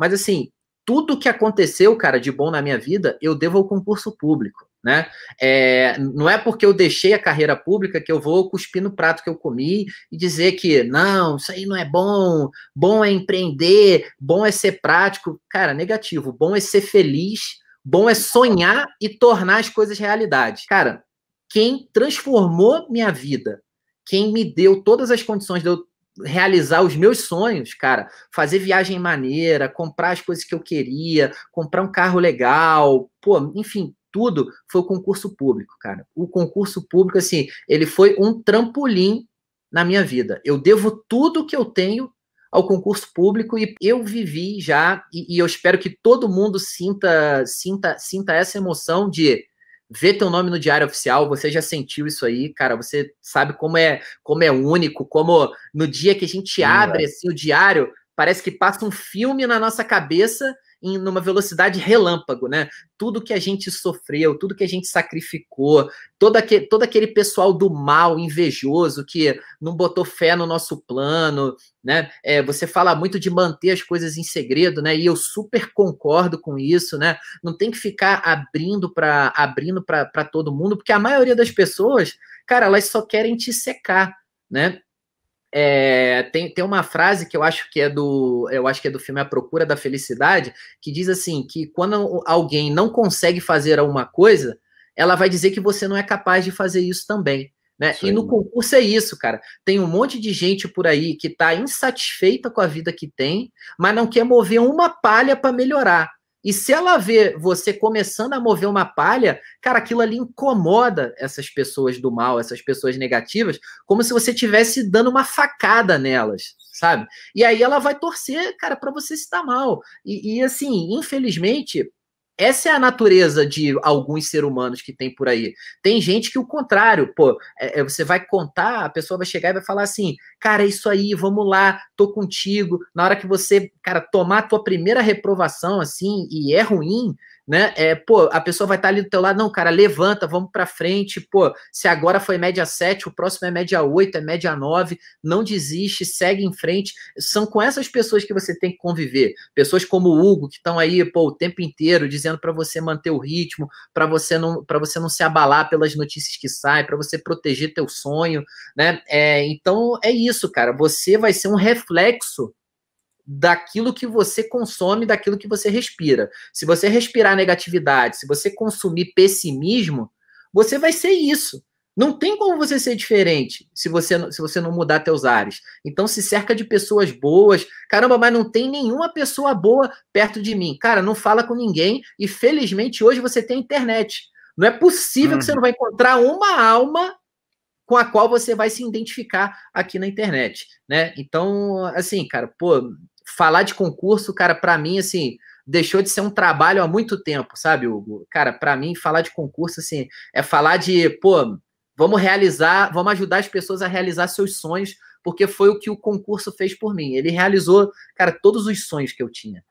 Mas assim, tudo que aconteceu, cara, de bom na minha vida, eu devo ao concurso público. Né? É, não é porque eu deixei a carreira pública que eu vou cuspir no prato que eu comi e dizer que não, isso aí não é bom, bom é empreender, bom é ser prático. Cara, negativo, bom é ser feliz, bom é sonhar e tornar as coisas realidade. Cara, quem transformou minha vida, quem me deu todas as condições de eu realizar os meus sonhos, cara. Fazer viagem maneira, comprar as coisas que eu queria, comprar um carro legal, pô, enfim, tudo foi o concurso público, cara. O concurso público, assim, ele foi um trampolim na minha vida. Eu devo tudo que eu tenho ao concurso público e eu vivi já e, e eu espero que todo mundo sinta sinta sinta essa emoção de ver teu nome no diário oficial, você já sentiu isso aí, cara, você sabe como é, como é único, como no dia que a gente Sim, abre é. assim o diário, parece que passa um filme na nossa cabeça em numa velocidade relâmpago, né? Tudo que a gente sofreu, tudo que a gente sacrificou, todo aquele, todo aquele pessoal do mal, invejoso, que não botou fé no nosso plano, né? É, você fala muito de manter as coisas em segredo, né? E eu super concordo com isso, né? Não tem que ficar abrindo para abrindo para todo mundo, porque a maioria das pessoas, cara, elas só querem te secar, né? É, tem, tem uma frase que eu acho que é do eu acho que é do filme A Procura da Felicidade que diz assim que quando alguém não consegue fazer alguma coisa ela vai dizer que você não é capaz de fazer isso também né? Isso e no concurso é isso, cara. Tem um monte de gente por aí que está insatisfeita com a vida que tem, mas não quer mover uma palha para melhorar. E se ela vê você começando a mover uma palha, cara, aquilo ali incomoda essas pessoas do mal, essas pessoas negativas, como se você estivesse dando uma facada nelas, sabe? E aí ela vai torcer, cara, para você se dar mal. E, e assim, infelizmente, essa é a natureza de alguns seres humanos que tem por aí. Tem gente que o contrário, pô, é, é, você vai contar, a pessoa vai chegar e vai falar assim, cara, é isso aí, vamos lá, tô contigo. Na hora que você, cara, tomar a tua primeira reprovação, assim, e é ruim, né? É, pô, a pessoa vai estar tá ali do teu lado, não, cara, levanta, vamos para frente, pô, se agora foi média 7, o próximo é média 8, é média 9, não desiste, segue em frente. São com essas pessoas que você tem que conviver. Pessoas como o Hugo que estão aí, pô, o tempo inteiro dizendo para você manter o ritmo, para você não para você não se abalar pelas notícias que saem, para você proteger teu sonho, né? É, então é isso, cara. Você vai ser um reflexo daquilo que você consome, daquilo que você respira. Se você respirar negatividade, se você consumir pessimismo, você vai ser isso. Não tem como você ser diferente se você, se você não mudar teus ares. Então se cerca de pessoas boas. Caramba, mas não tem nenhuma pessoa boa perto de mim. Cara, não fala com ninguém e felizmente hoje você tem internet. Não é possível uhum. que você uhum. não vai encontrar uma alma com a qual você vai se identificar aqui na internet, né? Então, assim, cara, pô, falar de concurso, cara, para mim, assim, deixou de ser um trabalho há muito tempo, sabe, Hugo? Cara, para mim, falar de concurso, assim, é falar de, pô, vamos realizar, vamos ajudar as pessoas a realizar seus sonhos, porque foi o que o concurso fez por mim. Ele realizou, cara, todos os sonhos que eu tinha.